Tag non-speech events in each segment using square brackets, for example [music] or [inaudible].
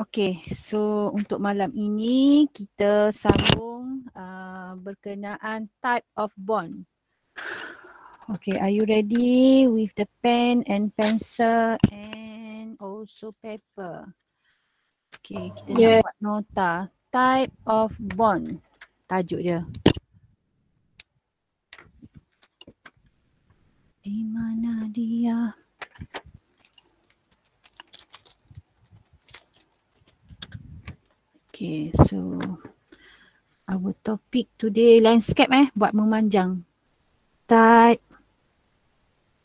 Okay, so untuk malam ini kita sambung uh, berkenaan type of bond. Okay, are you ready with the pen and pencil and also paper? Okay, kita yeah. nak buat nota. Type of bond, tajuk dia. Di mana dia? Okay, so our topic today landscape eh buat memanjang type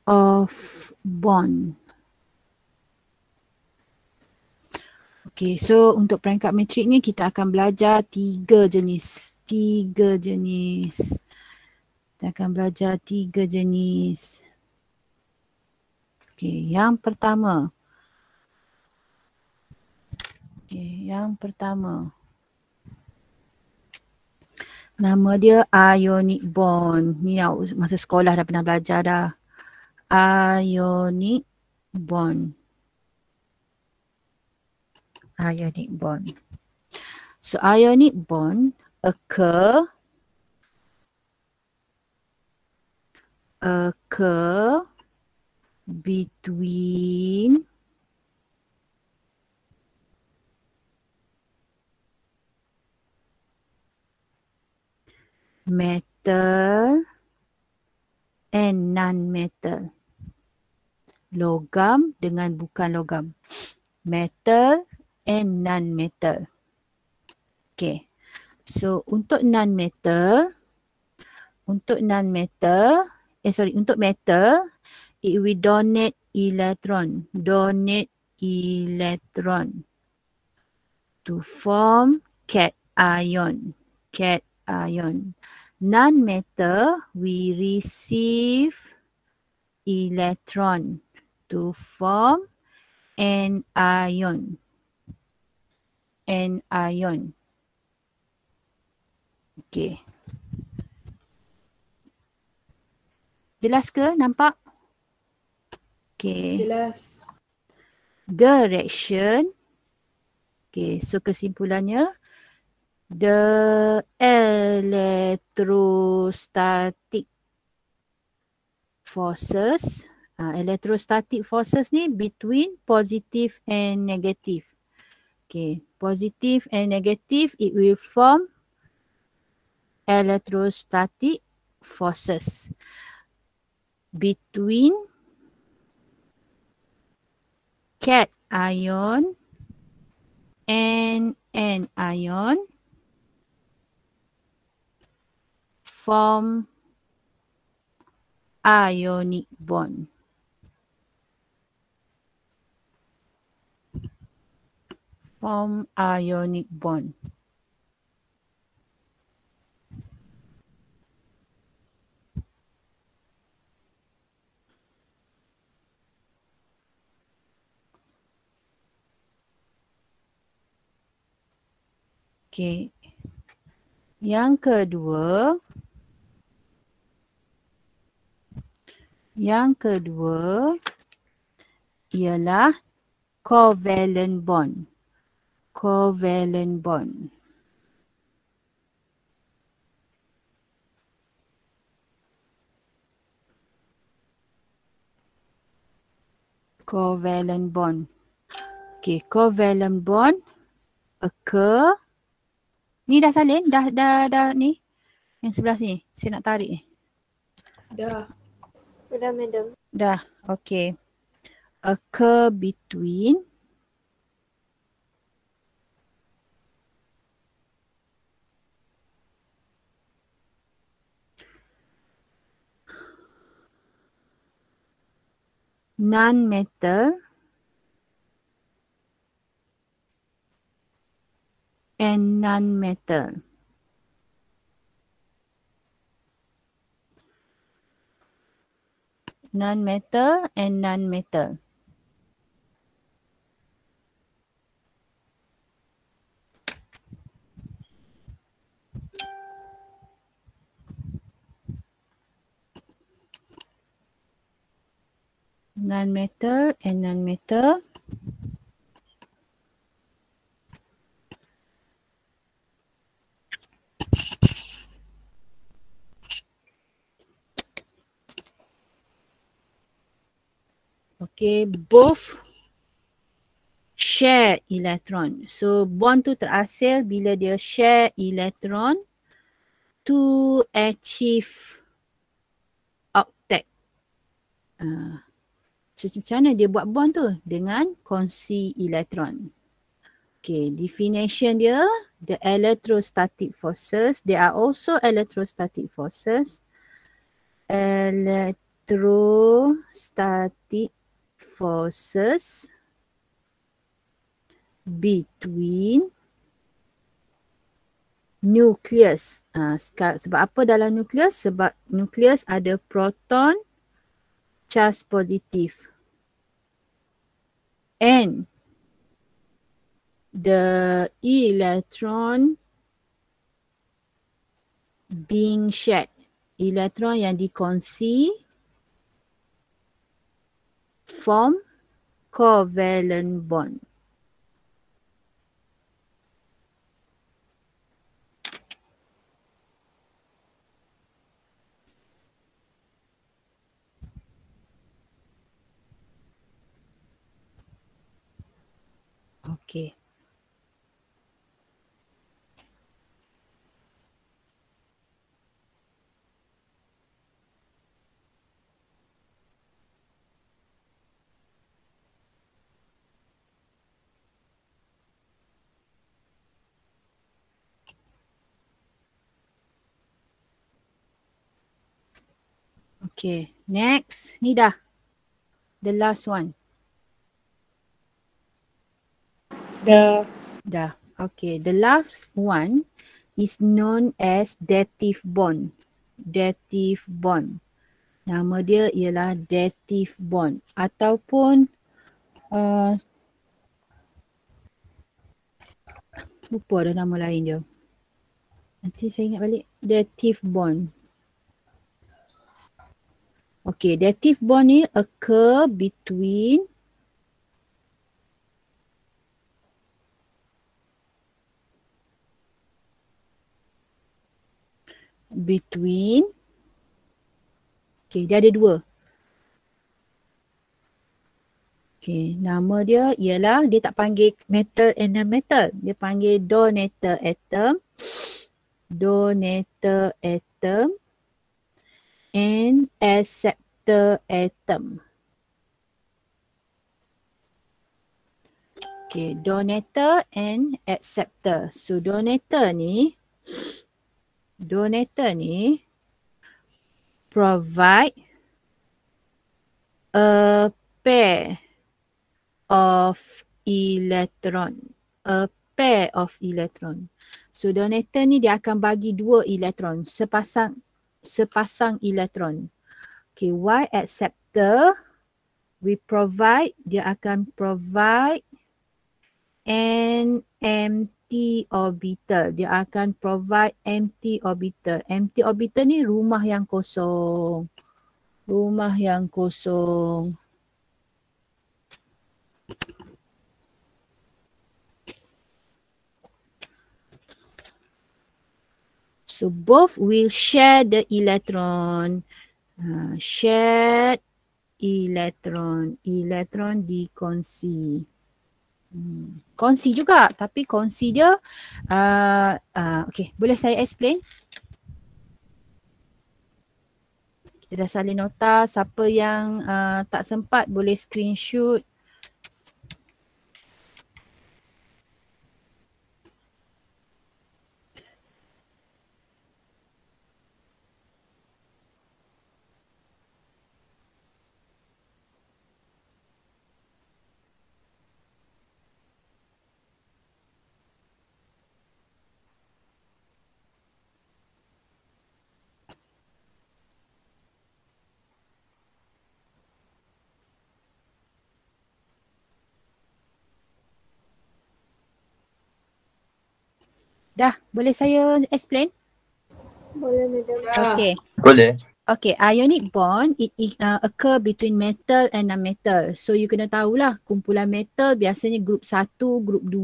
of bond. Okay, so untuk peringkat matrik ni kita akan belajar tiga jenis. Tiga jenis. Kita akan belajar tiga jenis. Okay, yang pertama Okay, yang pertama. Nama dia Ionic Bond. Ni yang masa sekolah dah pernah belajar dah. Ionic Bond. Ionic Bond. So Ionic Bond occur occur between metal and non-metal. Logam dengan bukan logam. Metal and non-metal. Okay. So untuk non-metal, untuk non-metal, eh sorry, untuk metal, it will donate electron. Donate electron to form cation. Cation uh, Non-matter, we receive electron to form an ion. An ion. Okay. Jelas ke nampak? Okay. Jelas. Direction. Okay, so kesimpulannya, the electrostatic forces uh, electrostatic forces ni between positive and negative okay positive and negative it will form electrostatic forces between cat ion and an ion form ionic bond. Form ionic bond. Okay. Yang kedua, Yang kedua ialah covalent bond. Covalent bond. Covalent bond. Okay, covalent bond occur. Ni dah salin? Dah, dah, dah ni? Yang sebelah sini. Saya nak tarik ni. Dah. Sudah madam. Dah. Okay. Occur between. Non-metal and non-metal. non-metal and non-metal. Non-metal and non-metal. okay, both share elektron. So bond tu terhasil bila dia share elektron to achieve octet. Uh, so macam mana dia buat bond tu? Dengan kongsi elektron. Okay, definition dia, the electrostatic forces, there are also electrostatic forces. Electrostatic forces between nucleus. Ha, sebab apa dalam nucleus? Sebab nucleus ada proton charge positif. And the electron being shed. Elektron yang dikongsi form covalent bond. Okay. Okay, next. Ni dah. The last one. Dah. Dah. Okay, the last one is known as dative bond. Dative bond. Nama dia ialah dative bond. Ataupun uh, lupa ada nama lain dia. Nanti saya ingat balik. Dative bond. Okay, dative bond ni occur between between okay, dia ada dua. Okay, nama dia ialah dia tak panggil metal and non-metal. Dia panggil donator atom. Donator atom and acceptor atom. Okay, donator and acceptor. So donator ni, donator ni provide a pair of electron. A pair of electron. So donator ni dia akan bagi dua elektron. Sepasang sepasang elektron. Okay, Y acceptor, we provide, dia akan provide an empty orbital. Dia akan provide empty orbital. Empty orbital ni rumah yang kosong. Rumah yang kosong. So both will share the electron. Uh, share electron. Electron dikongsi. Hmm. konsi juga tapi konsi dia. Uh, uh, okay boleh saya explain? Kita dah salin nota. Siapa yang uh, tak sempat boleh screenshot. Uh, Dah, boleh saya explain? Boleh, Madam. Ya. Okay. Boleh. Okay, ionic bond it, it uh, occur between metal and non-metal. So you kena tahulah kumpulan metal biasanya group 1, group 2.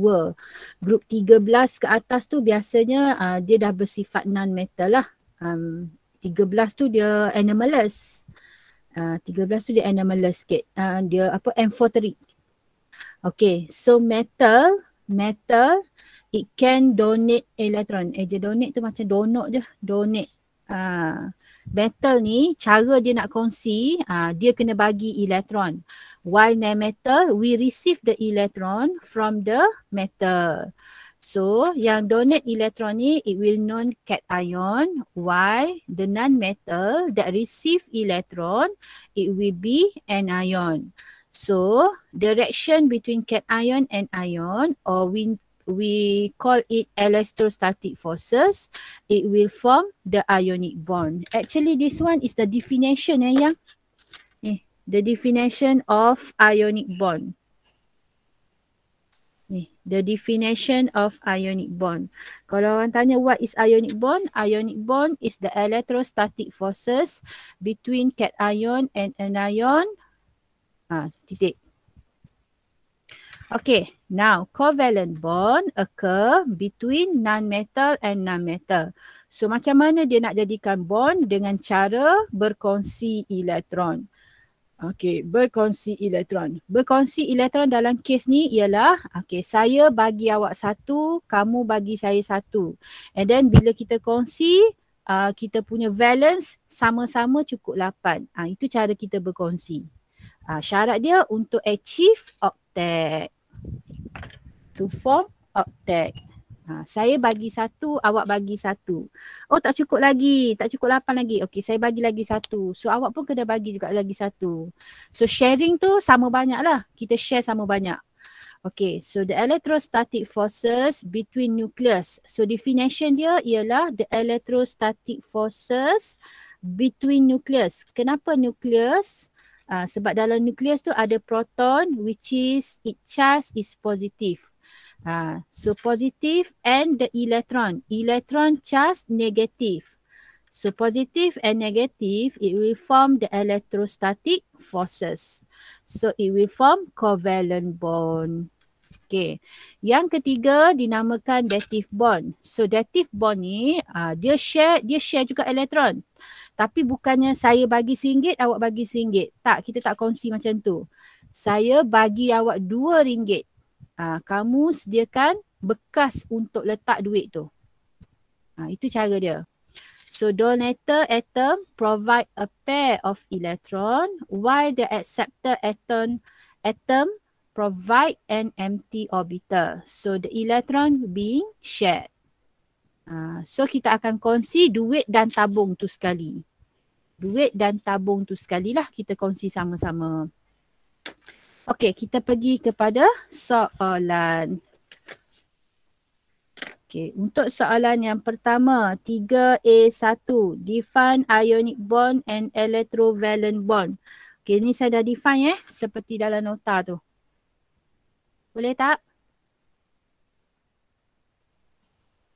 Group 13 ke atas tu biasanya uh, dia dah bersifat non-metal lah. Um, 13 tu dia anomalous. Uh, 13 tu dia anomalous sikit. Uh, dia apa amphoteric. Okay, so metal, metal, it can donate electron. Eja eh, donate tu macam donok je. Donate. Uh, metal ni cara dia nak kongsi uh, dia kena bagi elektron. While non metal we receive the electron from the metal. So yang donate elektron ni it will known cat ion. Why the non metal that receive elektron, it will be an ion. So the reaction between ion and ion or we we call it electrostatic forces it will form the ionic bond actually this one is the definition eh yang eh the definition of ionic bond eh the definition of ionic bond kalau orang tanya what is ionic bond ionic bond is the electrostatic forces between cation and anion ah titik Okay, now covalent bond occur between non-metal and non-metal. So macam mana dia nak jadikan bond dengan cara berkongsi elektron. Okay, berkongsi elektron. Berkongsi elektron dalam kes ni ialah, okay, saya bagi awak satu, kamu bagi saya satu. And then bila kita kongsi, uh, kita punya valence sama-sama cukup lapan. Uh, itu cara kita berkongsi. Uh, syarat dia untuk achieve octet to form octet. Ha, saya bagi satu, awak bagi satu. Oh tak cukup lagi, tak cukup lapan lagi. Okey saya bagi lagi satu. So awak pun kena bagi juga lagi satu. So sharing tu sama banyak lah. Kita share sama banyak. Okay, so the electrostatic forces between nucleus. So definition dia ialah the electrostatic forces between nucleus. Kenapa nucleus? Uh, sebab dalam nucleus tu ada proton which is it charge is positive. Uh, so positive and the electron. Electron charge negative. So positive and negative, it will form the electrostatic forces. So it will form covalent bond. Okay. Yang ketiga dinamakan dative bond. So dative bond ni uh, dia share dia share juga elektron. Tapi bukannya saya bagi singgit awak bagi singgit. Tak, kita tak kongsi macam tu. Saya bagi awak dua ringgit uh, kamu sediakan bekas untuk letak duit tu. Uh, itu cara dia. So donator atom provide a pair of electron while the acceptor atom atom provide an empty orbital. So the electron being shared. Uh, so kita akan kongsi duit dan tabung tu sekali. Duit dan tabung tu sekali lah kita kongsi sama-sama. Okey, kita pergi kepada soalan. Okey, untuk soalan yang pertama, 3A1, define ionic bond and electrovalent bond. Okey, ni saya dah define eh, seperti dalam nota tu. Boleh tak?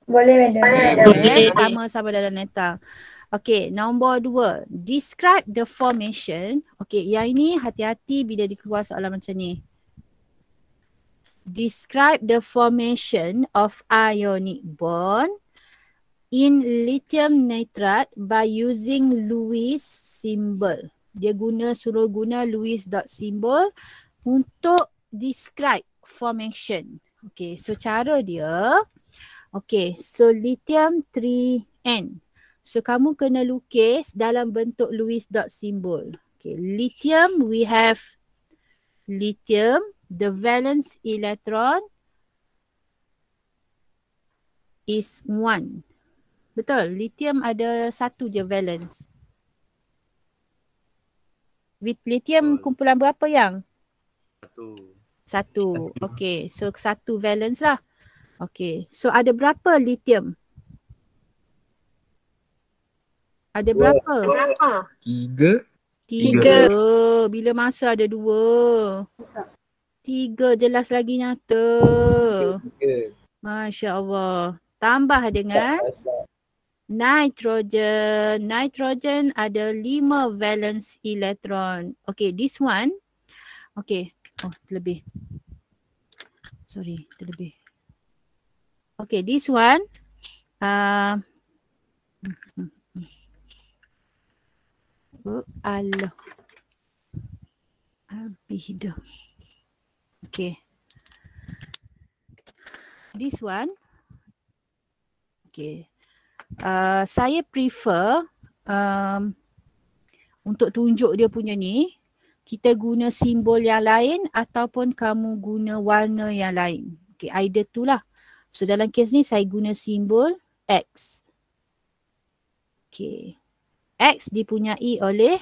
Boleh, Madam. Sama-sama dalam nota. Okay, nombor dua. Describe the formation. Okay, yang ini hati-hati bila dikeluar soalan macam ni. Describe the formation of ionic bond in lithium nitrate by using Lewis symbol. Dia guna suruh guna Lewis dot symbol untuk describe formation. Okay, so cara dia. Okay, so lithium 3N. So kamu kena lukis dalam bentuk Lewis dot symbol. Okay, lithium we have lithium, the valence electron is one. Betul, lithium ada satu je valence. With lithium kumpulan berapa yang? Satu. Satu. Okay, so satu valence lah. Okay, so ada berapa lithium? Lithium. Ada dua. berapa? Berapa? Tiga. Tiga. Bila masa ada dua? Tiga jelas lagi nyata. Tiga. Masya Allah. Tambah dengan nitrogen. Nitrogen ada lima valence elektron. Okay, this one. Okay. Oh, terlebih. Sorry, terlebih. Okay, this one. Uh, apa Allah habis dah okay this one okay uh, saya prefer um, untuk tunjuk dia punya ni kita guna simbol yang lain ataupun kamu guna warna yang lain okay idea tu lah so dalam kes ni saya guna simbol X okay X dipunyai oleh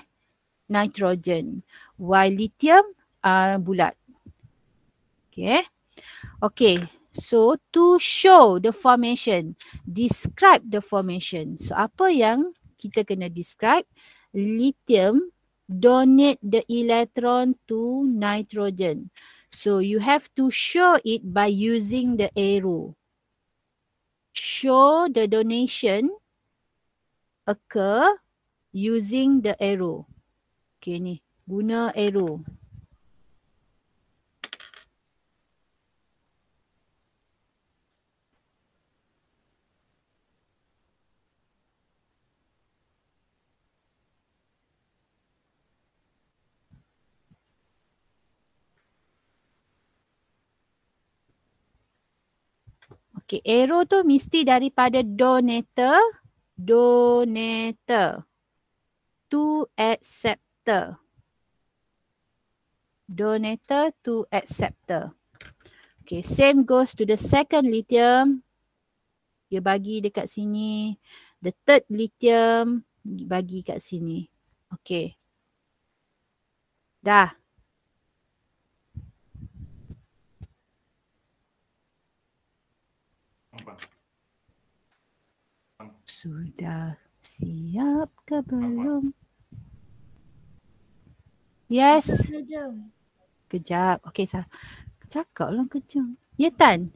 nitrogen. Y lithium uh, bulat. Okay. Okay. So to show the formation, describe the formation. So apa yang kita kena describe? Lithium donate the electron to nitrogen. So you have to show it by using the arrow. Show the donation occur using the arrow. Okay ni, guna arrow. Okay, arrow tu mesti daripada donator, donator to acceptor. Donator to acceptor. Okay, same goes to the second lithium. Dia bagi dekat sini. The third lithium bagi kat sini. Okay. Dah. Sudah siap ke belum? Nampak. Yes. Kejam. Kejap. Okay, sah. Cakap lah kejam. Yetan,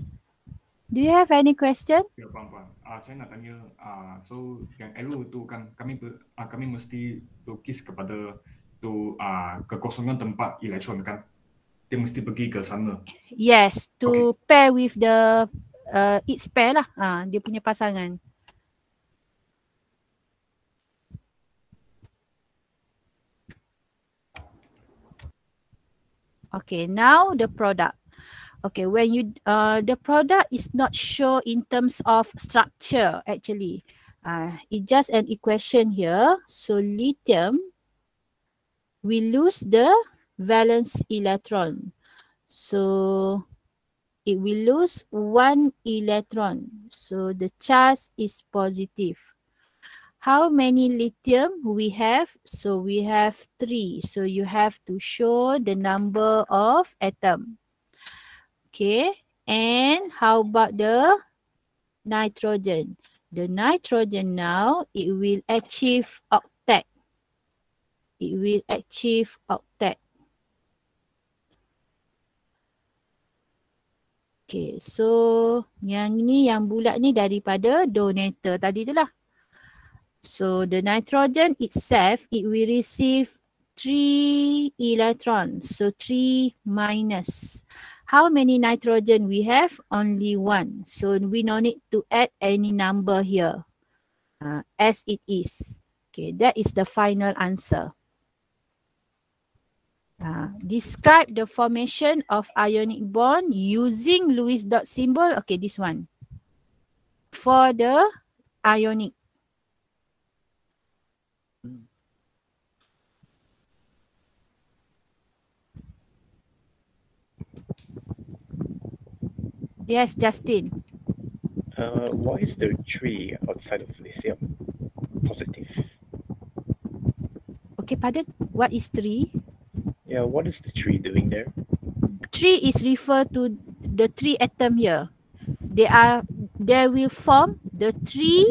ya, do you have any question? Ya, yeah, puan-puan. Uh, saya nak tanya, uh, so yang elu tu kan kami ber, uh, kami mesti lukis kepada tu uh, kekosongan tempat elektron kan? Dia mesti pergi ke sana. Yes, to okay. pair with the uh, its pair lah. Uh, dia punya pasangan. Okay, now the product. Okay, when you uh, the product is not sure in terms of structure actually. Uh, it's just an equation here. So lithium, we lose the valence electron. So it will lose one electron. So the charge is positive how many lithium we have so we have three so you have to show the number of atom okay and how about the nitrogen the nitrogen now it will achieve octet it will achieve octet Okay, so yang ni yang bulat ni daripada donator tadi tu lah. So the nitrogen itself, it will receive 3 electrons. So 3 minus. How many nitrogen we have? Only one. So we no need to add any number here uh, as it is. Okay, that is the final answer. Uh, describe the formation of ionic bond using Lewis dot symbol. Okay, this one. For the ionic Yes, Justin. Uh, what is the tree outside of lithium positive? Okay, pardon. What is tree? Yeah, what is the tree doing there? Tree is referred to the three atom here. They are they will form the three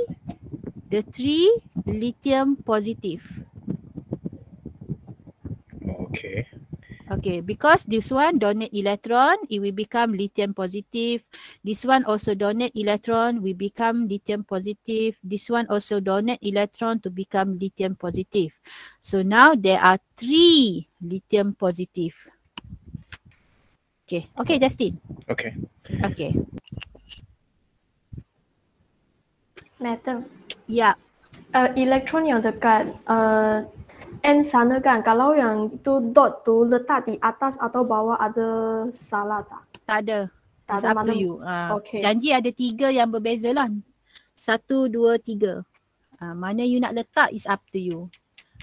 the three lithium positive. Okay. Okay, because this one donate electron, it will become lithium positive. This one also donate electron, we become lithium positive. This one also donate electron to become lithium positive. So now there are three lithium positive. Okay, okay, Justin. Okay. Okay. Madam. Yeah. Uh, electron yang dekat uh, N sana kan, kalau yang itu dot tu letak di atas atau bawah ada salah tak? Tak ada. Tak ada mana? to ah, Okay. Janji ada tiga yang berbeza lah. Satu, dua, tiga. Ha. Mana you nak letak is up to you.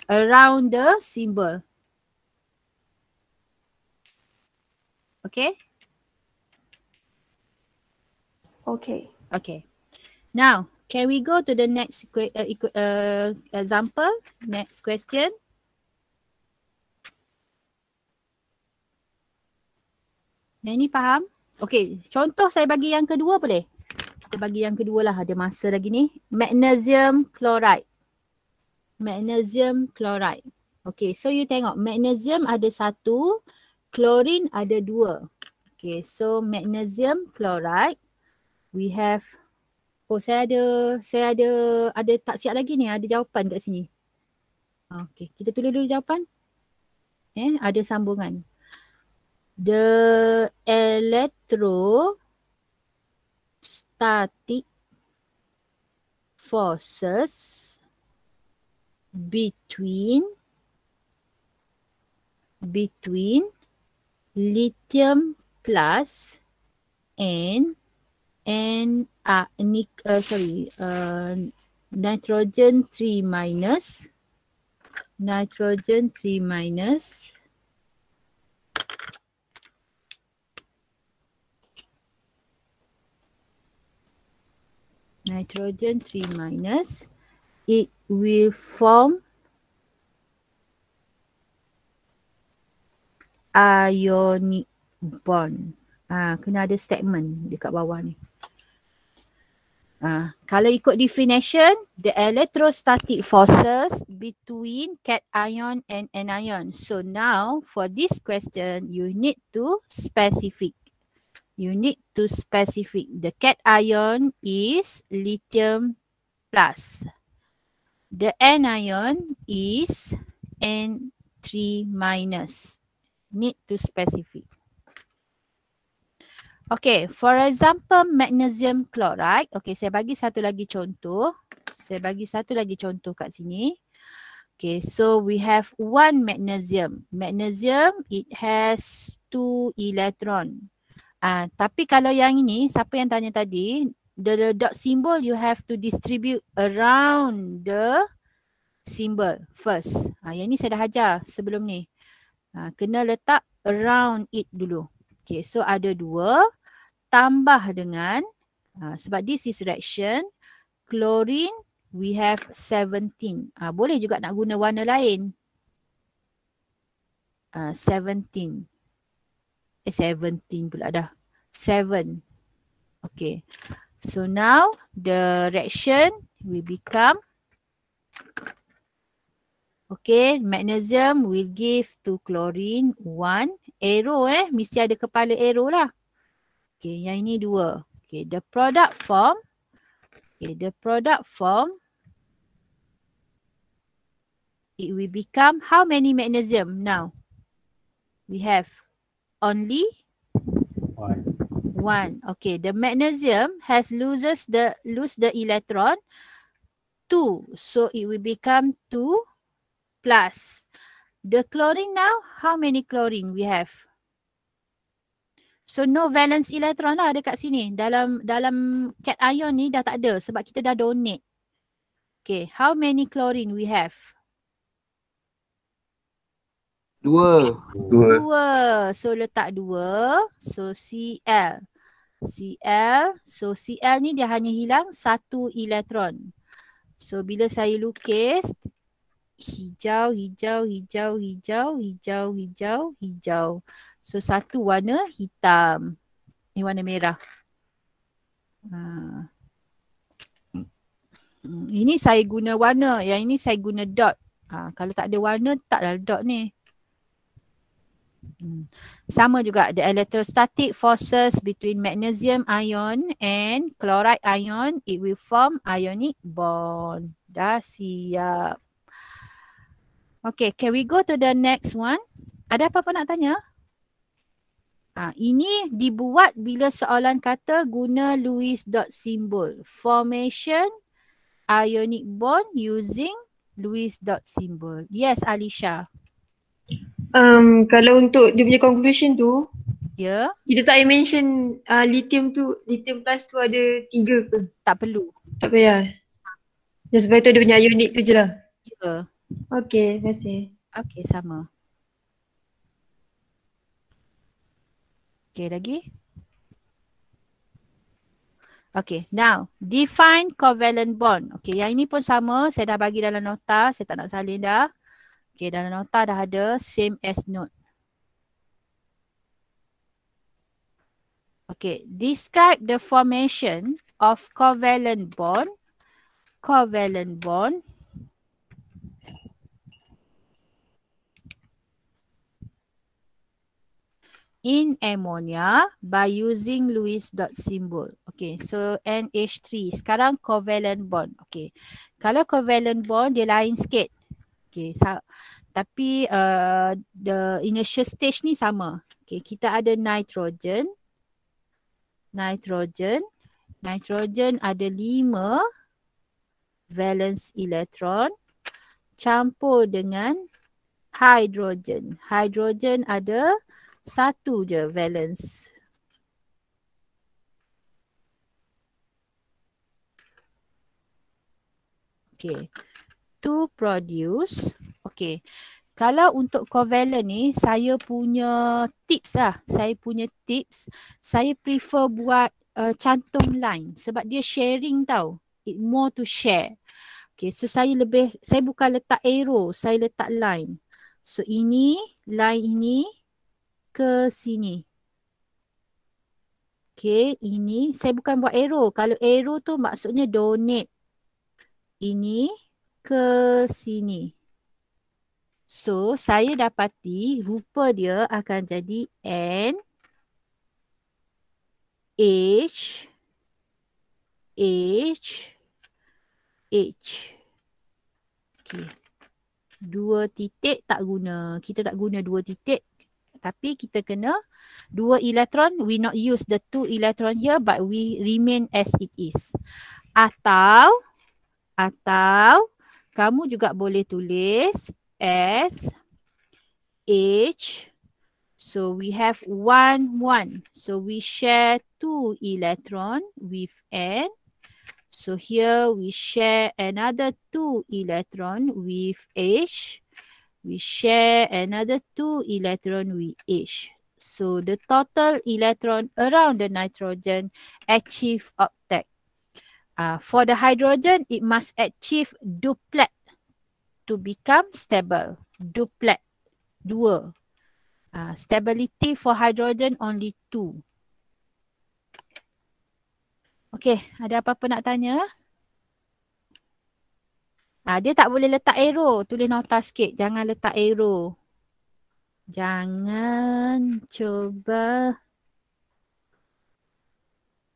Around the symbol. Okay? Okay. Okay. Now, can we go to the next uh, uh, example? Next question. Yang ni faham? Okay, contoh saya bagi yang kedua boleh? Kita bagi yang kedua lah ada masa lagi ni. Magnesium chloride. Magnesium chloride. Okay, so you tengok magnesium ada satu, chlorine ada dua. Okay, so magnesium chloride we have Oh saya ada saya ada ada tak siap lagi ni ada jawapan kat sini. Okay, kita tulis dulu jawapan. Eh, ada sambungan the electrostatic forces between between lithium plus and and uh, nic- uh sorry uh, nitrogen 3 minus nitrogen 3 minus nitrogen 3 minus, it will form ionic bond. Ah, kena ada statement dekat bawah ni. Ah, kalau ikut definition, the electrostatic forces between cation and anion. So now for this question, you need to specific you need to specific the cation is lithium plus the anion is n3 minus need to specific okay for example magnesium chloride okay saya bagi satu lagi contoh saya bagi satu lagi contoh kat sini Okay, so we have one magnesium. Magnesium, it has two electron. Ah, uh, tapi kalau yang ini, siapa yang tanya tadi, the, the dot symbol you have to distribute around the symbol first. Ah, uh, yang ini saya dah ajar sebelum ni. uh, kena letak around it dulu. Okay, so ada dua tambah dengan uh, sebab this is reaction chlorine we have 17. Ah, uh, boleh juga nak guna warna lain. Ah, uh, 17 eh 17 pula dah 7 okay so now the reaction will become okay magnesium will give to chlorine 1 arrow eh mesti ada kepala arrow lah okay yang ini 2 okay the product form okay the product form it will become how many magnesium now we have only one. one. Okay, the magnesium has loses the lose the electron two, so it will become two plus. The chlorine now, how many chlorine we have? So no valence electron lah dekat sini. Dalam dalam cation ni dah tak ada sebab kita dah donate. Okay, how many chlorine we have? Dua. dua. Dua. So letak dua. So Cl. Cl. So Cl ni dia hanya hilang satu elektron. So bila saya lukis hijau, hijau, hijau, hijau, hijau, hijau, hijau. So satu warna hitam. Ni warna merah. Ha. Hmm. Ini saya guna warna. Yang ini saya guna dot. Ha, kalau tak ada warna, taklah dot ni. Hmm. Sama juga the electrostatic forces between magnesium ion and chloride ion it will form ionic bond. Dah siap. Okay, can we go to the next one? Ada apa-apa nak tanya? Ha, ini dibuat bila soalan kata guna Lewis dot symbol. Formation ionic bond using Lewis dot symbol. Yes, Alisha um, kalau untuk dia punya conclusion tu Ya. Yeah. Kita tak mention uh, lithium tu, lithium plus tu ada tiga ke? Tak perlu. Tak payah. Ya sebab tu dia punya unit tu je lah. Ya. Yeah. Okay, terima kasih. Okay, sama. Okay, lagi? Okay, now define covalent bond. Okay, yang ini pun sama. Saya dah bagi dalam nota. Saya tak nak salin dah. Okay dalam nota dah ada same as note. Okay, describe the formation of covalent bond. Covalent bond. In ammonia by using Lewis dot symbol. Okay, so NH3. Sekarang covalent bond. Okay. Kalau covalent bond dia lain sikit. Okay. Sa- tapi uh, the initial stage ni sama. Okay. Kita ada nitrogen. Nitrogen. Nitrogen ada lima valence elektron campur dengan hidrogen. Hidrogen ada satu je valence Okay to produce. Okay. Kalau untuk covalent ni, saya punya tips lah. Saya punya tips. Saya prefer buat uh, cantum line. Sebab dia sharing tau. It more to share. Okay. So, saya lebih, saya bukan letak arrow. Saya letak line. So, ini, line ini ke sini. Okay. Ini, saya bukan buat arrow. Kalau arrow tu maksudnya donate. Ini, ke sini. So, saya dapati rupa dia akan jadi N, H, H, H. Okay. Dua titik tak guna. Kita tak guna dua titik. Tapi kita kena dua elektron. We not use the two electron here but we remain as it is. Atau, atau kamu juga boleh tulis S, H. So we have one, one. So we share two electron with N. So here we share another two electron with H. We share another two electron with H. So the total electron around the nitrogen achieve octet. Uh, for the hydrogen, it must achieve duplet to become stable. Duplet, dua. Uh, stability for hydrogen only two. Okay, ada apa-apa nak tanya? Uh, dia tak boleh letak arrow. Tulis nota sikit. Jangan letak arrow. Jangan cuba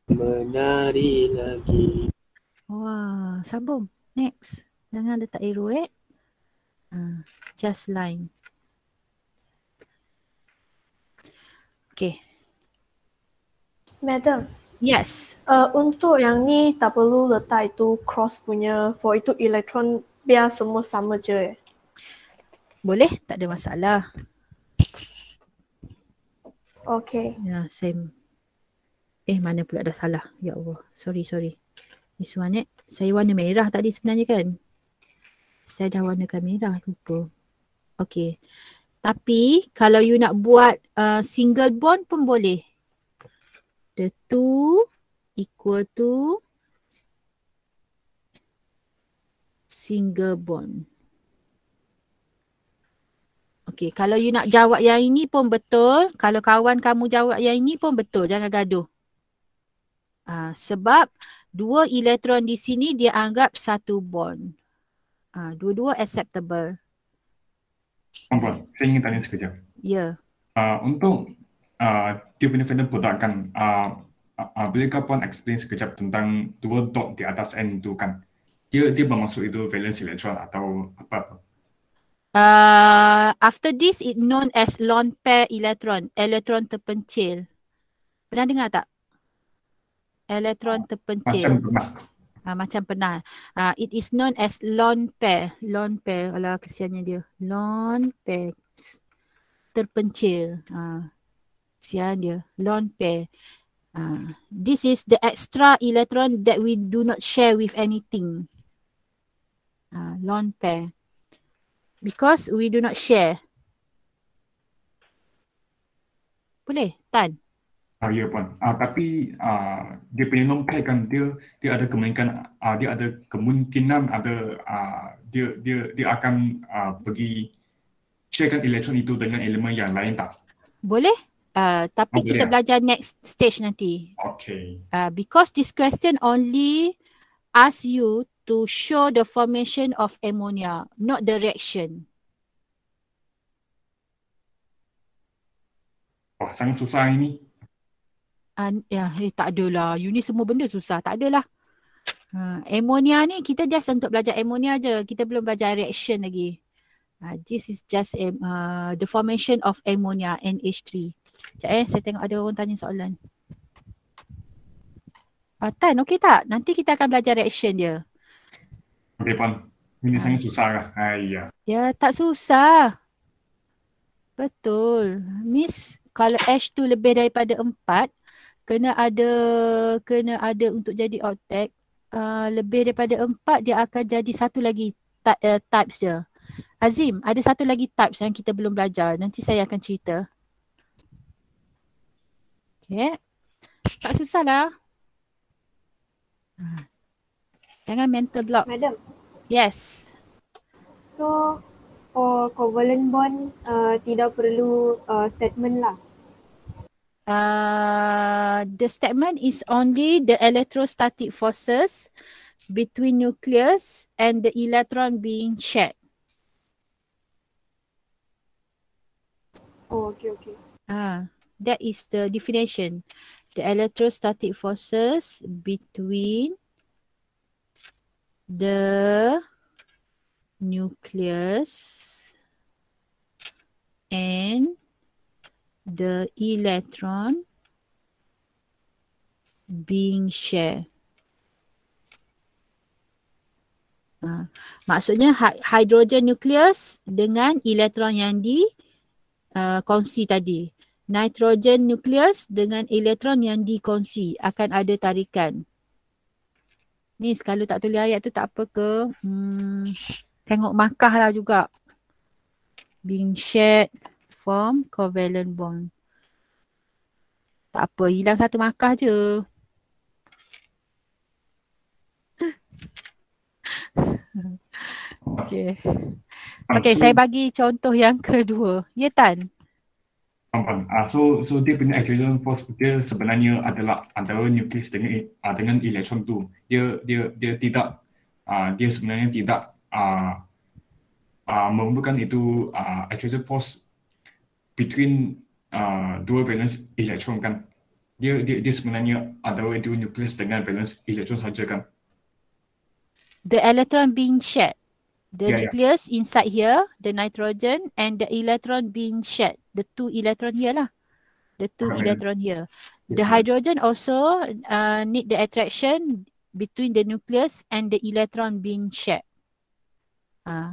menari lagi. Wah, sambung. Next. Jangan letak arrow eh. Uh, just line. Okay. Madam. Yes. Uh, untuk yang ni tak perlu letak itu cross punya for itu elektron biar semua sama je eh. Boleh, tak ada masalah. Okay. Ya, yeah, same. Eh mana pula dah salah. Ya Allah. Sorry, sorry. This one eh. Saya warna merah tadi sebenarnya kan. Saya dah warnakan merah. Lupa. Okay. Tapi kalau you nak buat uh, single bond pun boleh. The two equal to single bond. Okay, kalau you nak jawab yang ini pun betul. Kalau kawan kamu jawab yang ini pun betul. Jangan gaduh. Uh, sebab dua elektron di sini dia anggap satu bond. Uh, Dua-dua acceptable. Ampun, saya ingin tanya sekejap. Ya. Yeah. Ha, uh, untuk uh, dia punya final product kan, uh, uh, uh, boleh kau explain sekejap tentang dua dot di atas N itu kan? Dia, dia bermaksud itu valence elektron atau apa-apa? Uh, after this, it known as lone pair electron, elektron terpencil. Pernah dengar tak? elektron terpencil. Macam, uh, macam pernah. Uh, it is known as lone pair. Lone pair. Alah kesiannya dia. Lone pair. Terpencil. Uh, kesian dia. Lone pair. Uh, this is the extra electron that we do not share with anything. Uh, lone pair. Because we do not share. Boleh? Tan? Ah, ya puan. Ah, tapi ah, dia punya nompai kan dia dia ada kemungkinan ah, dia ada kemungkinan ada ah, dia dia dia akan ah, bagi sharekan elektron itu dengan elemen yang lain tak? Boleh. Uh, tapi oh, kita boleh, belajar next stage nanti. Okay. Uh, because this question only ask you to show the formation of ammonia, not the reaction. Wah, sangat susah ini. Uh, ya, eh, tak adalah. You ni semua benda susah. Tak adalah. Uh, ammonia ni kita just untuk belajar ammonia je. Kita belum belajar reaction lagi. Uh, this is just uh, the formation of ammonia NH3. Sekejap eh, saya tengok ada orang tanya soalan. Uh, Tan, okey tak? Nanti kita akan belajar reaction dia. Okey, Puan. Ini ah. sangat susah lah. Ya, yeah, tak susah. Betul. Miss, kalau h tu lebih daripada empat kena ada kena ada untuk jadi otak uh, lebih daripada empat dia akan jadi satu lagi uh, types dia Azim ada satu lagi types yang kita belum belajar nanti saya akan cerita okay. tak susah lah ah. jangan mental block Madam. yes so for covalent bond uh, tidak perlu uh, statement lah uh, the statement is only the electrostatic forces between nucleus and the electron being shed. Oh, okay, okay. Ah, that is the definition. The electrostatic forces between the nucleus and the electron being shared. Ha. Maksudnya hydrogen nucleus dengan elektron yang dikongsi uh, tadi. Nitrogen nucleus dengan elektron yang dikongsi akan ada tarikan. Ni kalau tak tulis ayat tu tak apa ke? Hmm, tengok makah lah juga. Being shared form covalent bond. Tak apa, hilang satu markah je. [laughs] okay. Okay, saya bagi contoh yang [laughs] kedua. Ya, Tan? uh, so, so, dia punya equivalent force dia sebenarnya adalah antara nucleus dengan, uh, dengan elektron tu. Dia dia dia tidak, uh, dia sebenarnya tidak uh, uh, merupakan itu uh, force between uh, dual valence elektron kan dia dia, dia sebenarnya ada dua nucleus dengan valence elektron saja kan the electron being shed the yeah, ya. nucleus yeah. inside here the nitrogen and the electron being shed the two electron here lah the two uh, electron here the yes, hydrogen yeah. also uh, need the attraction between the nucleus and the electron being shed uh. Ah.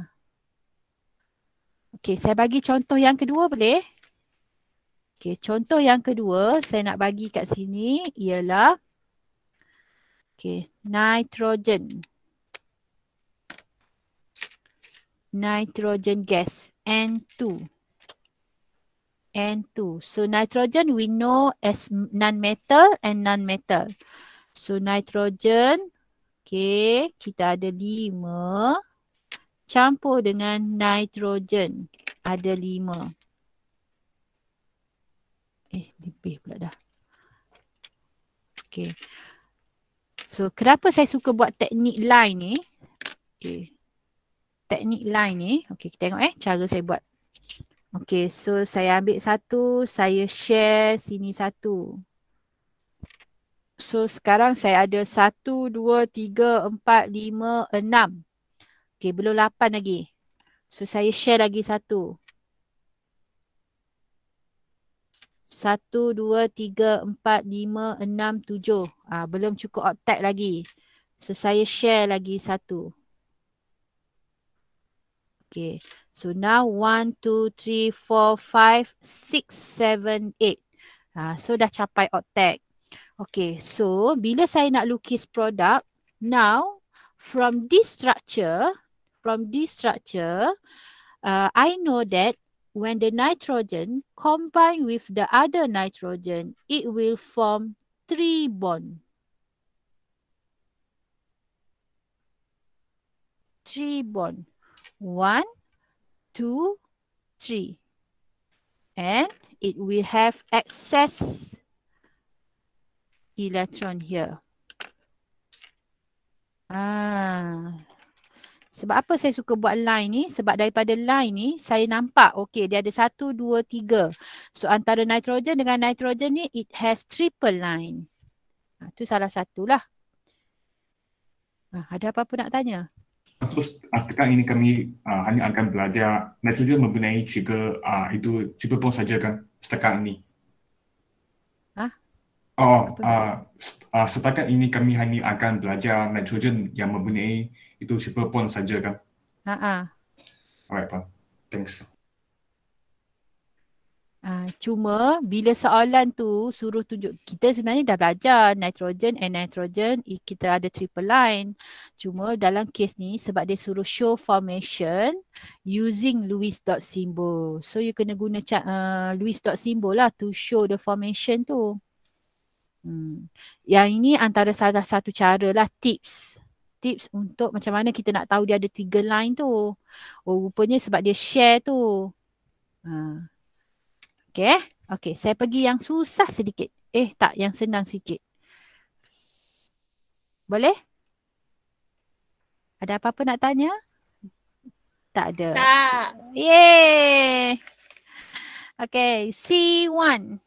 okay saya bagi contoh yang kedua boleh Okay, contoh yang kedua saya nak bagi kat sini ialah okay, nitrogen. Nitrogen gas N2. N2. So nitrogen we know as non-metal and non-metal. So nitrogen okay, kita ada lima campur dengan nitrogen ada lima. Eh, lebih pula dah. Okay. So, kenapa saya suka buat teknik line ni? Okay. Teknik line ni. Okay, kita tengok eh cara saya buat. Okay, so saya ambil satu. Saya share sini satu. So, sekarang saya ada satu, dua, tiga, empat, lima, enam. Okay, belum lapan lagi. So, saya share lagi satu. Satu, dua, tiga, empat, lima, enam, tujuh. Ha, belum cukup octet lagi. So, saya share lagi satu. Okay. So, now one, two, three, four, five, six, seven, eight. Ha, so, dah capai octet. Okay. So, bila saya nak lukis produk, now from this structure, from this structure, uh, I know that when the nitrogen combine with the other nitrogen, it will form three bond. Three bond. One, two, three. And it will have excess electron here. Ah, sebab apa saya suka buat line ni? Sebab daripada line ni saya nampak okay dia ada satu, dua, tiga. So antara nitrogen dengan nitrogen ni it has triple line. Ha, salah satulah. Ha, ada apa-apa nak tanya? Terus ah, sekarang ini kami uh, hanya akan belajar nitrogen mempunyai tiga uh, itu triple bond saja kan Setakat ni. Oh, uh, uh, setakat ini kami hanya akan belajar nitrogen yang mempunyai itu super pond saja kan? Ha ah. Alright, pa. Thanks. Uh, cuma bila soalan tu suruh tunjuk kita sebenarnya dah belajar nitrogen and nitrogen kita ada triple line. Cuma dalam kes ni sebab dia suruh show formation using Lewis dot symbol. So you kena guna uh, Lewis dot symbol lah to show the formation tu. Hmm. Yang ini antara salah satu cara lah tips tips untuk macam mana kita nak tahu dia ada tiga line tu. Oh rupanya sebab dia share tu. Ha. Okay. Eh? Okay saya pergi yang susah sedikit. Eh tak yang senang sikit. Boleh? Ada apa-apa nak tanya? Tak ada. Tak. Yay. Okay C1.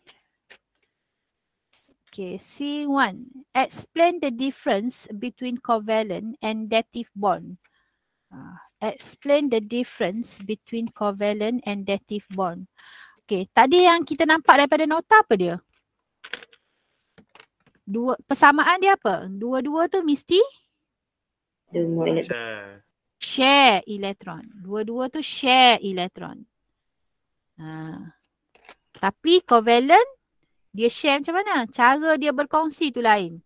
Okay, C1. Explain the difference between covalent and dative bond. Uh, explain the difference between covalent and dative bond. Okay, tadi yang kita nampak daripada nota apa dia? Dua Persamaan dia apa? Dua-dua tu mesti? Share. Share elektron. Dua-dua tu share elektron. Uh, tapi covalent dia share macam mana? Cara dia berkongsi tu lain.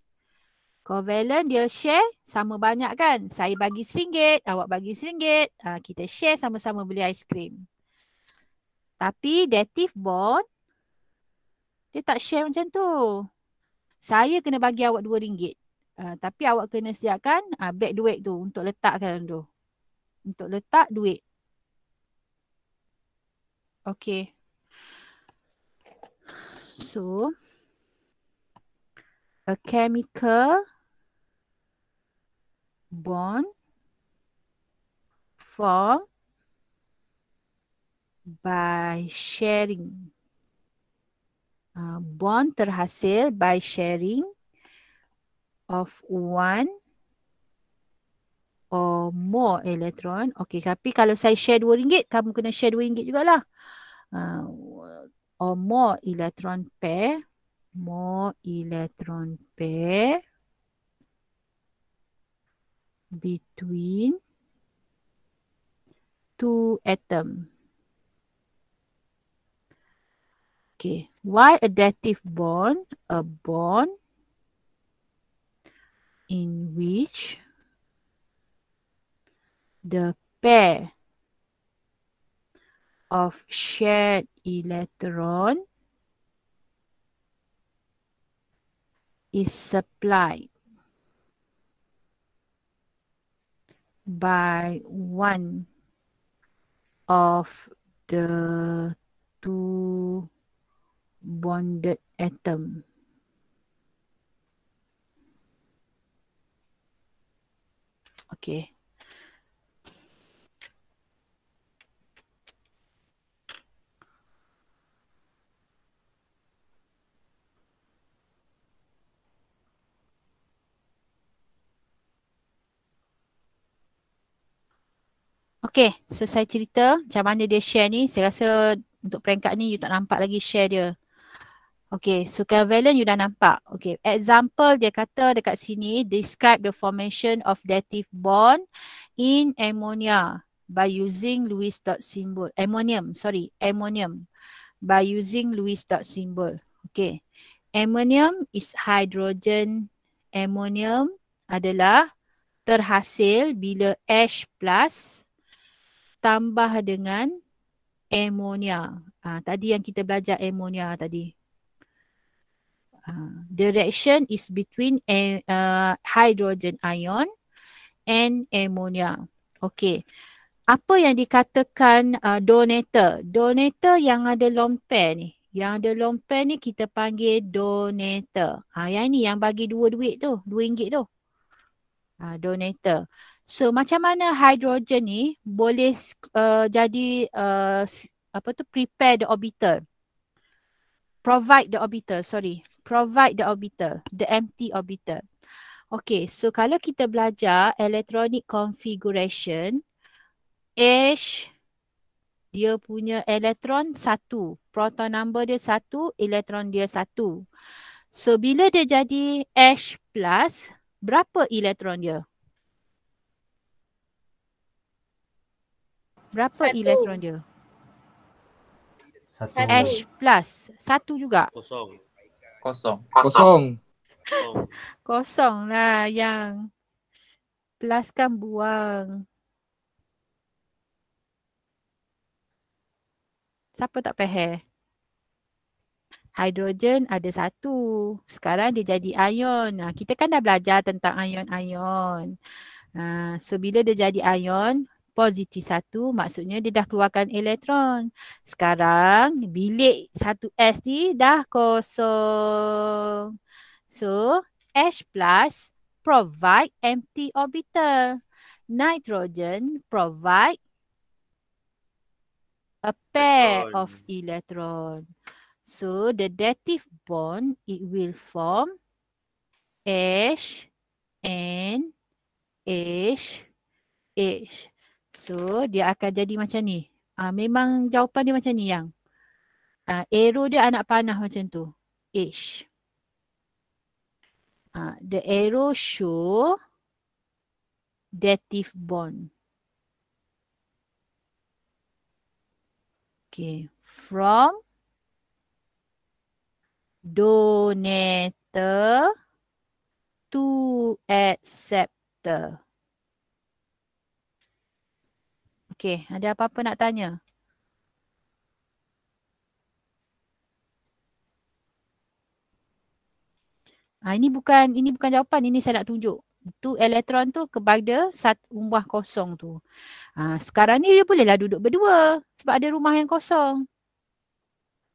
Covalent dia share sama banyak kan? Saya bagi seringgit, awak bagi seringgit. Ha, kita share sama-sama beli aiskrim. Tapi datif bond, dia tak share macam tu. Saya kena bagi awak dua ringgit. Ha, tapi awak kena siapkan ha, beg duit tu untuk letakkan tu. Untuk letak duit. Okay. So, a chemical bond formed by sharing. Uh, bond terhasil by sharing of one or more electron. Okay, tapi kalau saya share RM2, kamu kena share RM2 jugalah. Uh, or more electron pair more electron pair between two atom okay why adhesive bond a bond in which the pair of shared elektron is supplied by one of the two bonded atom okay Okay, so saya cerita macam mana dia share ni. Saya rasa untuk peringkat ni you tak nampak lagi share dia. Okay, so covalent you dah nampak. Okay, example dia kata dekat sini describe the formation of dative bond in ammonia by using Lewis dot symbol. Ammonium, sorry, ammonium by using Lewis dot symbol. Okay, ammonium is hydrogen. Ammonium adalah terhasil bila H plus tambah dengan amonia. Ha, ah, tadi yang kita belajar amonia tadi. Ha, ah, direction is between a, uh, hydrogen ion and ammonia. Okey. Apa yang dikatakan uh, donator? Donator yang ada long pair ni. Yang ada long pair ni kita panggil donator. Ha, yang ni yang bagi dua duit tu. Dua ringgit tu. Ha, donator. So macam mana hidrogen ni boleh uh, jadi uh, apa tu prepare the orbital. Provide the orbital, sorry. Provide the orbital, the empty orbital. Okay, so kalau kita belajar electronic configuration, H dia punya elektron satu. Proton number dia satu, elektron dia satu. So bila dia jadi H plus, berapa elektron dia? Berapa satu. elektron dia? Satu. H plus. Satu juga. Kosong. Kosong. Kosong. Kosong lah yang plus kan buang. Siapa tak peheh? Hidrogen ada satu. Sekarang dia jadi ion. Ah, kita kan dah belajar tentang ion-ion. Ah, so bila dia jadi ion, positif satu maksudnya dia dah keluarkan elektron. Sekarang bilik satu S ni dah kosong. So H plus provide empty orbital. Nitrogen provide a pair electron. of electron. So the dative bond it will form H and H H. So dia akan jadi macam ni. Uh, memang jawapan dia macam ni yang. Uh, arrow dia anak panah macam tu. H. Uh, the arrow show dative bond. Okay. From donator to acceptor. Okey, ada apa-apa nak tanya? Ha, ini bukan ini bukan jawapan, ini saya nak tunjuk. Tu elektron tu kepada sat rumah kosong tu. Ha, sekarang ni dia bolehlah duduk berdua sebab ada rumah yang kosong.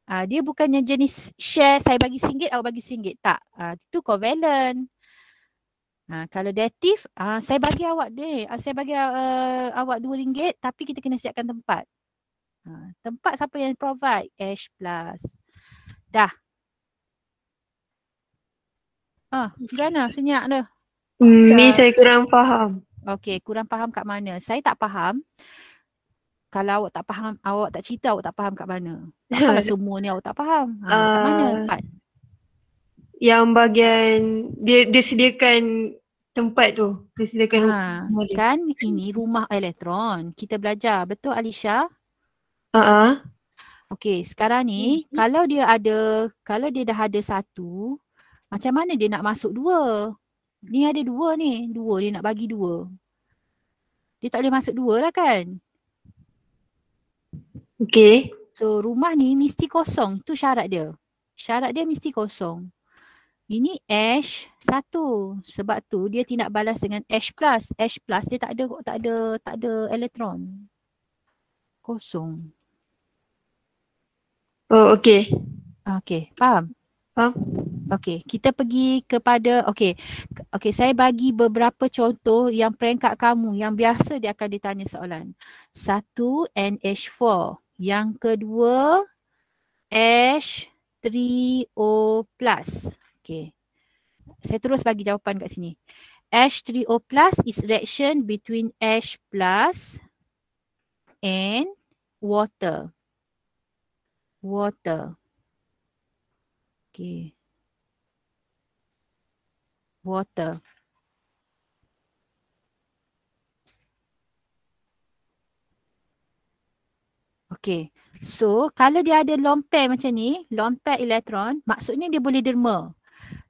Ha, dia bukannya jenis share saya bagi singgit, atau bagi singgit. Tak, ha, itu covalent. Ha, kalau datif, ha, saya bagi awak deh. Ha, saya bagi uh, awak dua ringgit, tapi kita kena siapkan tempat. Ha, tempat siapa yang provide? Ash Plus. Dah. Ah, Gana lah, senyap dah. Hmm, ni saya kurang faham. Okey, kurang faham kat mana? Saya tak faham. Kalau awak tak faham, awak tak cerita awak tak faham kat mana. Kalau [laughs] semua ni awak tak faham. Ha, kat mana ah. tempat? Uh yang bahagian dia dia sediakan tempat tu dia sediakan ha, rumah kan dia. ini rumah elektron kita belajar betul Alisha ha ah uh okey sekarang ni hmm, hmm. kalau dia ada kalau dia dah ada satu macam mana dia nak masuk dua ni ada dua ni dua dia nak bagi dua dia tak boleh masuk dua lah kan okey so rumah ni mesti kosong tu syarat dia syarat dia mesti kosong ini ash satu. Sebab tu dia tidak balas dengan ash plus. Ash plus dia tak ada kok tak ada tak ada elektron. Kosong. Oh okey. Okey, faham? Faham. Okey, kita pergi kepada okey. Okey, saya bagi beberapa contoh yang peringkat kamu yang biasa dia akan ditanya soalan. Satu N nh four Yang kedua ash 3 o plus. Okay. Saya terus bagi jawapan kat sini. H3O plus is reaction between H plus and water. Water. Okay. Water. Okay. So, kalau dia ada lompat macam ni, lompat elektron, maksudnya dia boleh derma.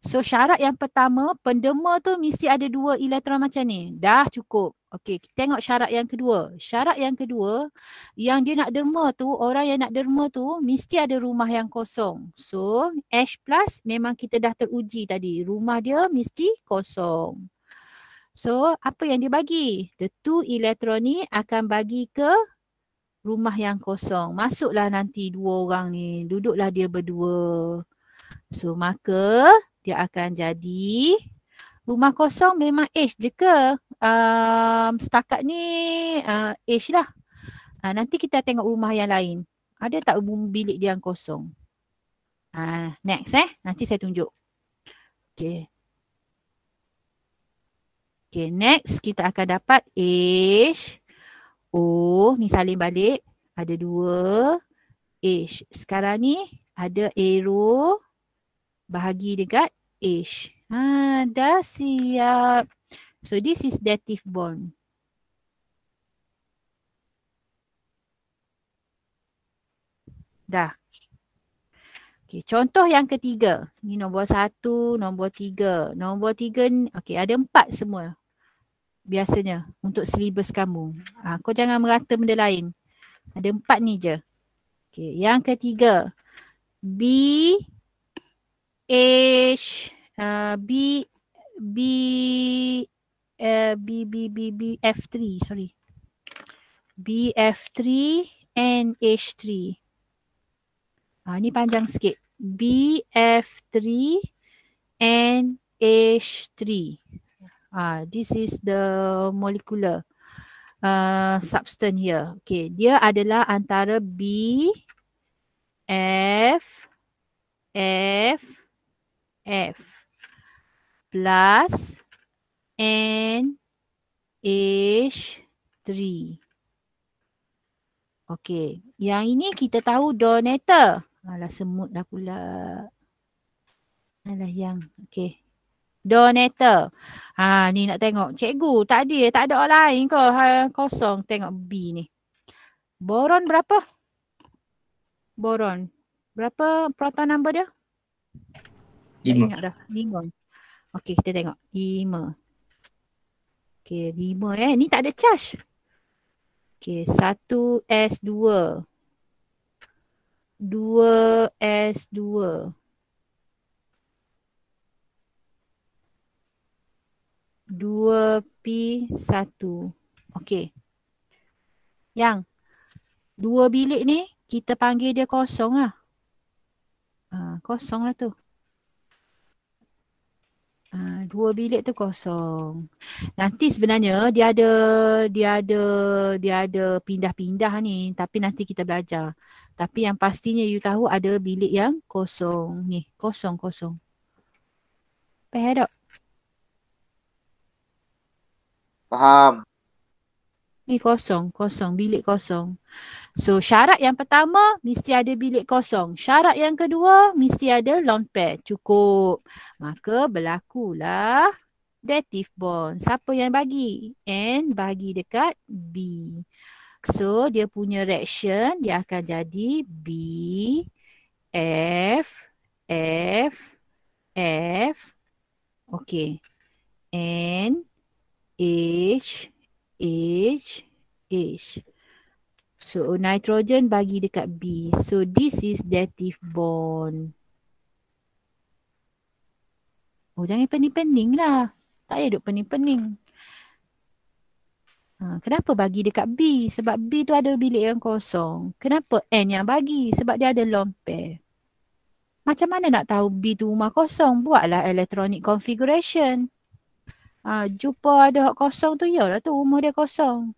So syarat yang pertama penderma tu mesti ada dua elektron macam ni. Dah cukup. Okey, tengok syarat yang kedua. Syarat yang kedua yang dia nak derma tu, orang yang nak derma tu mesti ada rumah yang kosong. So H+ plus memang kita dah teruji tadi. Rumah dia mesti kosong. So apa yang dia bagi? The two elektron ni akan bagi ke rumah yang kosong. Masuklah nanti dua orang ni. Duduklah dia berdua. So maka ia akan jadi rumah kosong memang H je ke? Um, setakat ni uh, H lah. Uh, nanti kita tengok rumah yang lain. Ada tak bilik dia yang kosong? Uh, next eh. Nanti saya tunjuk. Okay. Okay next kita akan dapat H. Oh ni salin balik. Ada dua H. Sekarang ni ada arrow bahagi dekat H. Ha, dah siap. So this is dative bond. Dah. Okay, contoh yang ketiga. Ni nombor satu, nombor tiga. Nombor tiga ni, okay, ada empat semua. Biasanya untuk silibus kamu. Ha, kau jangan merata benda lain. Ada empat ni je. Okay, yang ketiga. B, H uh, uh, B B B B B B F3 sorry B F3 and H3 ah ni panjang sikit B F3 and H3 ah this is the molecular uh, substance here okay dia adalah antara B F F F plus N H 3. Okey. Yang ini kita tahu donator. Alah semut dah pula. Alah yang. Okey. Donator. Ha ni nak tengok. Cikgu tak ada. Tak ada orang lain ke. Ha, kosong. Tengok B ni. Boron berapa? Boron. Berapa proton number dia? Lima. ingat dah. Lima. Okey, kita tengok. Lima. Okey, lima eh. Ni tak ada charge. Okey, satu s dua, Dua s dua, Dua p satu. Okey. Yang dua bilik ni kita panggil dia kosong lah. Ha, kosong lah tu. Ah, dua bilik tu kosong. Nanti sebenarnya dia ada dia ada dia ada pindah-pindah ni tapi nanti kita belajar. Tapi yang pastinya you tahu ada bilik yang kosong ni, kosong-kosong. Faham tak? Faham ni kosong, kosong, bilik kosong. So syarat yang pertama mesti ada bilik kosong. Syarat yang kedua mesti ada long pair. Cukup. Maka berlakulah dative bond. Siapa yang bagi? N bagi dekat B. So dia punya reaction dia akan jadi B, F, F, F. Okay. N, H, F. H H So nitrogen bagi dekat B So this is dative bond Oh jangan pening-pening lah Tak payah duduk pening-pening ha, Kenapa bagi dekat B Sebab B tu ada bilik yang kosong Kenapa N yang bagi Sebab dia ada long pair Macam mana nak tahu B tu rumah kosong Buatlah electronic configuration ha, jumpa ada hak kosong tu ya, lah tu rumah dia kosong.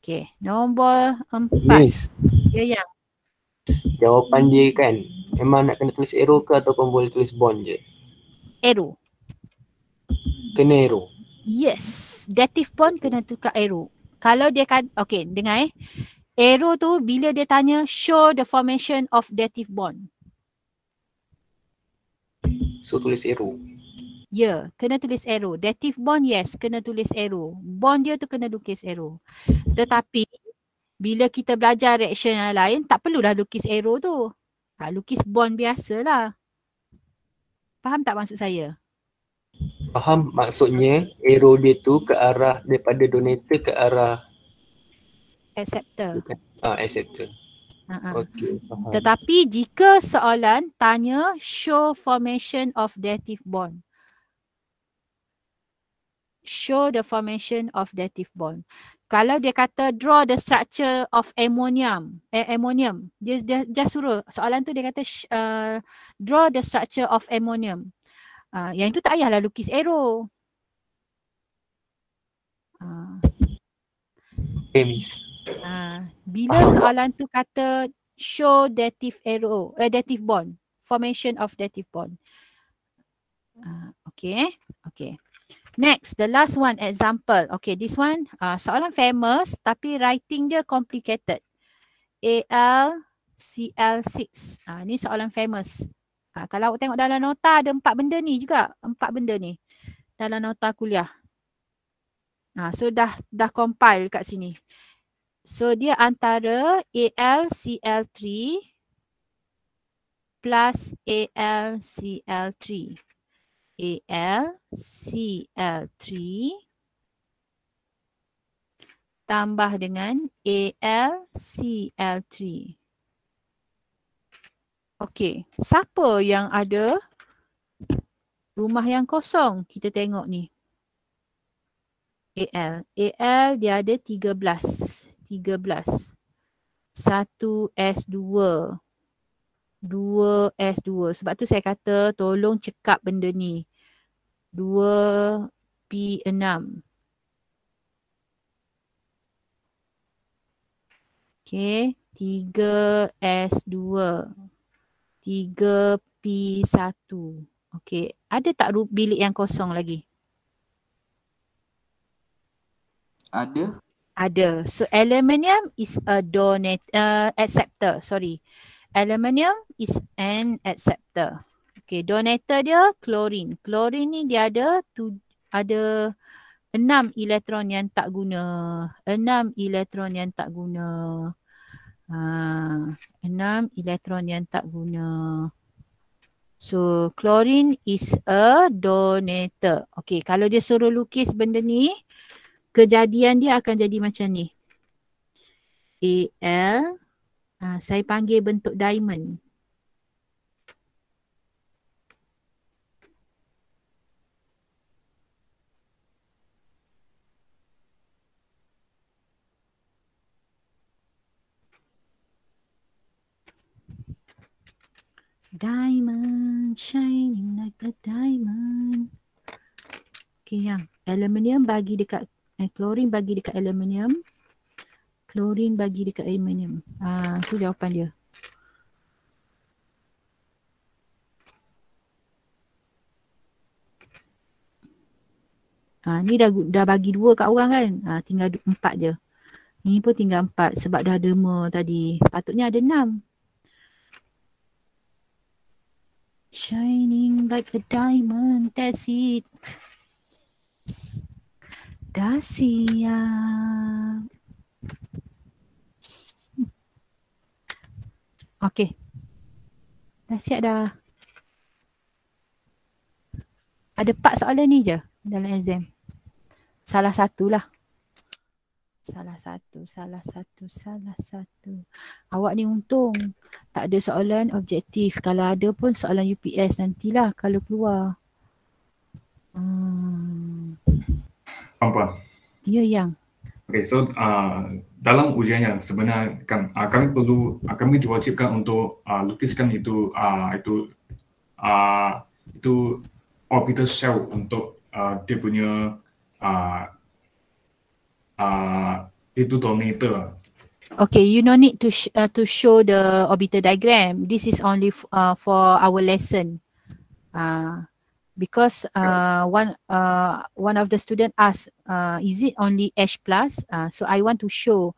Okey, nombor empat. Yes. Ya, ya. Jawapan dia kan, memang nak kena tulis arrow ke ataupun boleh tulis bond je? Arrow. Kena arrow. Yes, datif bond kena tukar arrow. Kalau dia kan, okey, dengar eh. Arrow tu bila dia tanya show the formation of dative bond. So tulis arrow. Ya, kena tulis arrow. Dative bond, yes, kena tulis arrow. Bond dia tu kena lukis arrow. Tetapi, bila kita belajar reaction yang lain, tak perlulah lukis arrow tu. Tak lukis bond biasa lah. Faham tak maksud saya? Faham maksudnya arrow dia tu ke arah daripada donator ke arah acceptor. Ah, acceptor. Uh-huh. Okay, Tetapi jika soalan tanya show formation of dative bond show the formation of dative bond. Kalau dia kata draw the structure of ammonium, eh, ammonium, dia, dia dia suruh soalan tu dia kata uh, draw the structure of ammonium. Uh, yang itu tak payahlah lukis arrow. Uh. Okay, miss. Uh, bila soalan tu kata show dative arrow, uh, dative bond, formation of dative bond. Uh, okay, okay. Next, the last one example. Okay, this one uh, soalan famous tapi writing dia complicated. ALCL6. Uh, ah, ni soalan famous. Uh, kalau awak tengok dalam nota ada empat benda ni juga. Empat benda ni dalam nota kuliah. Uh, so dah dah compile kat sini. So dia antara ALCL3 plus ALCL3. Al Cl3 tambah dengan Al Cl3. Okey, siapa yang ada rumah yang kosong? Kita tengok ni. Al. Al dia ada 13. 13. 1 S2. 2 S2. Sebab tu saya kata tolong cekap benda ni. 2P6. Okey, 3S2. 3P1. Okey, ada tak bilik yang kosong lagi? Ada. Ada. So aluminium is a donate uh, acceptor. Sorry. Aluminium is an acceptor. Okay, donator dia klorin. Klorin ni dia ada tu, ada enam elektron yang tak guna. Enam elektron yang tak guna. Ha, enam elektron yang tak guna. So, klorin is a donator. Okay, kalau dia suruh lukis benda ni, kejadian dia akan jadi macam ni. AL, ha, ah, saya panggil bentuk diamond. diamond shining like a diamond. Okay yang aluminium bagi dekat eh klorin bagi dekat aluminium. Klorin bagi dekat aluminium. Ah uh, tu jawapan dia. Ha, ni dah, dah bagi dua kat orang kan ha, Tinggal empat je Ini pun tinggal empat sebab dah derma tadi Patutnya ada enam Shining like a diamond, that's it. That's it. Okay. Dah siap dah. Ada part soalan ni je dalam exam. Salah satulah. Salah satu, salah satu, salah satu. Awak ni untung. Tak ada soalan objektif. Kalau ada pun soalan UPS nantilah kalau keluar. Hmm. Apa? Ya, yang. Okay, so uh, dalam ujiannya sebenarnya kan, uh, kami perlu, uh, kami diwajibkan untuk uh, lukiskan itu, uh, itu, uh, itu orbital shell untuk uh, dia punya uh, uh, itu tornator. Lah. Okay, you no need to sh- uh, to show the orbital diagram. This is only uh, for our lesson. Uh, because uh, one uh, one of the student asked, uh, is it only H plus? Uh, so I want to show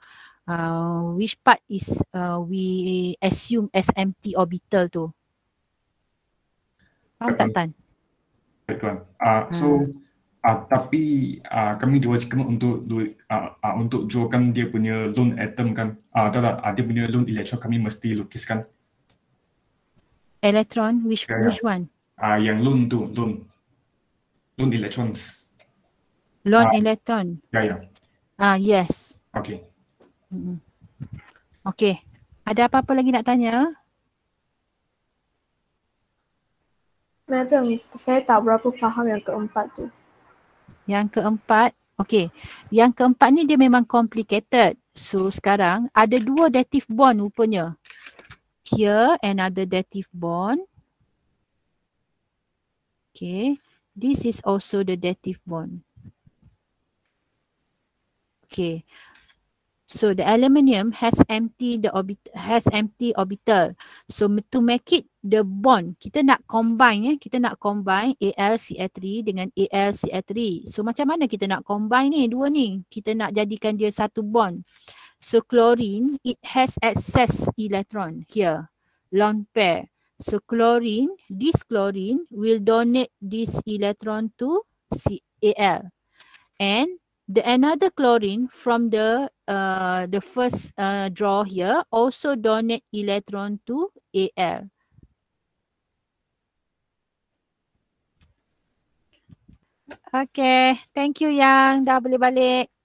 uh, which part is uh, we assume as empty orbital to. Faham tak, Tan? Uh, so, ah. Uh, tapi uh, kami diwajibkan untuk uh, uh, untuk jualkan dia punya loan atom kan. Uh, tak tak, uh, dia punya loan elektron kami mesti lukiskan. Elektron? Which, yeah, ya. which one? Uh, yang loan tu, loan. Loan elektron Loan uh, elektron? Ya, yeah, ya. Yeah. Uh, yes. Okay. hmm Okay. Ada apa-apa lagi nak tanya? Madam, saya tak berapa faham yang keempat tu. Yang keempat, okay. Yang keempat ni dia memang complicated. So sekarang ada dua dative bond rupanya. Here another dative bond. Okay. This is also the dative bond. Okay. So the aluminium has empty the orbit has empty orbital. So to make it the bond, kita nak combine ya, kita nak combine AlCl3 dengan AlCl3. So macam mana kita nak combine ni dua ni? Kita nak jadikan dia satu bond. So chlorine it has excess electron here lone pair. So chlorine, this chlorine will donate this electron to Cl And the another chlorine from the uh, the first uh, draw here also donate electron to Al. Okay, thank you Yang. Dah boleh balik.